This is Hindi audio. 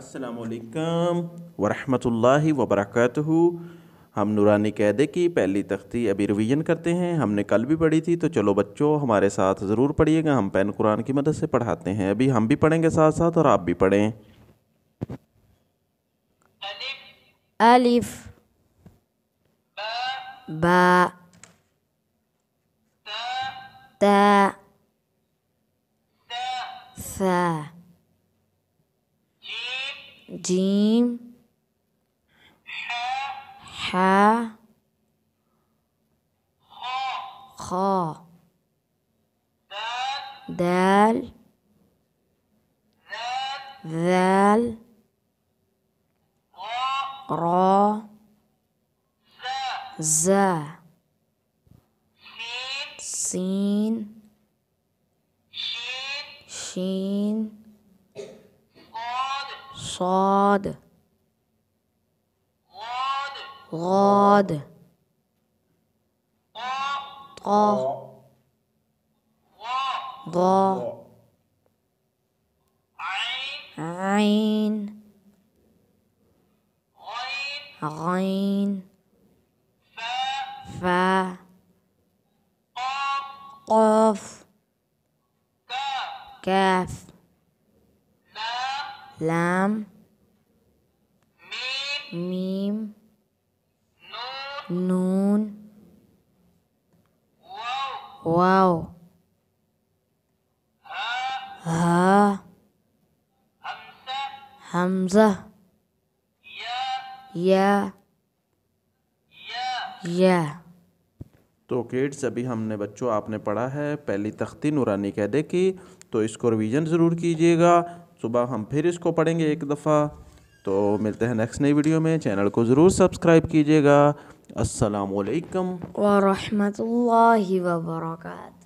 असलकम वरहमल वबरक हम नूरानी कैदे की पहली तख्ती अभी रिवीजन करते हैं हमने कल भी पढ़ी थी तो चलो बच्चों हमारे साथ ज़रूर पढ़िएगा हम पेन कुरान की मदद से पढ़ाते हैं अभी हम भी पढ़ेंगे साथ साथ और आप भी पढ़ें अलिफ बा ता جيم حا خا دال ذال را زا سين شين صاد غاد طا ضا عين غين فا قاف كاف लाम मीम नून वाओ हा हमजा या या तो किड्स अभी हमने बच्चों आपने पढ़ा है पहली तख्ती नूरानी कह दे की तो इसको रिवीजन ज़रूर कीजिएगा सुबह हम फिर इसको पढ़ेंगे एक दफ़ा तो मिलते हैं नेक्स्ट नई वीडियो में चैनल को ज़रूर सब्सक्राइब कीजिएगा असलकम वरहमल वर्का